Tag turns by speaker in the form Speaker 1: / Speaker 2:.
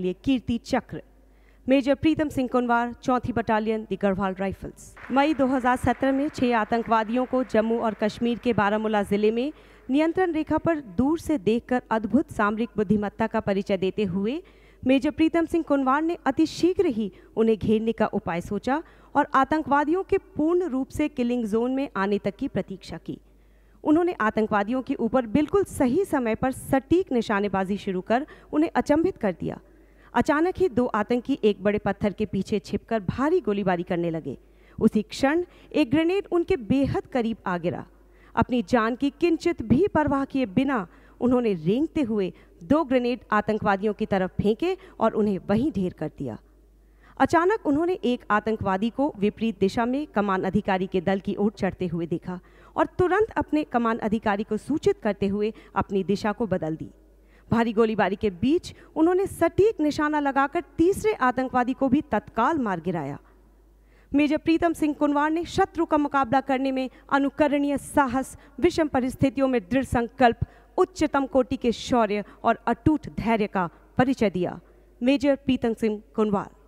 Speaker 1: लिए कीर्ति चक्र मेजर प्रीतम सिंह कुंवार चौथी बटालियन दी गढ़वाल राइफल्स मई 2017 में छह आतंकवादियों को जम्मू और कश्मीर के बारामूला ज़िले में नियंत्रण रेखा पर दूर से देखकर अद्भुत सामरिक बुद्धिमत्ता का परिचय देते हुए मेजर प्रीतम सिंह कुंवार ने अति शीघ्र ही उन्हें घेरने का उपाय सोचा और आतंकवादियों के पूर्ण रूप से किलिंग जोन में आने तक की प्रतीक्षा की उन्होंने आतंकवादियों के ऊपर बिल्कुल सही समय पर सटीक निशानेबाजी शुरू कर उन्हें अचंभित कर दिया अचानक ही दो आतंकी एक बड़े पत्थर के पीछे छिपकर भारी गोलीबारी करने लगे उसी क्षण एक ग्रेनेड उनके बेहद करीब आ गिरा अपनी जान की किंचित भी परवाह किए बिना उन्होंने रेंगते हुए दो ग्रेनेड आतंकवादियों की तरफ फेंके और उन्हें वहीं ढेर कर दिया अचानक उन्होंने एक आतंकवादी को विपरीत दिशा में कमान अधिकारी के दल की ओर चढ़ते हुए देखा और तुरंत अपने कमान अधिकारी को सूचित करते हुए अपनी दिशा को बदल दी भारी गोलीबारी के बीच उन्होंने सटीक निशाना लगाकर तीसरे आतंकवादी को भी तत्काल मार गिराया मेजर प्रीतम सिंह कुनवार ने शत्रु का मुकाबला करने में अनुकरणीय साहस विषम परिस्थितियों में दृढ़ संकल्प उच्चतम कोटि के शौर्य और अटूट धैर्य का परिचय दिया मेजर प्रीतम सिंह कुनवार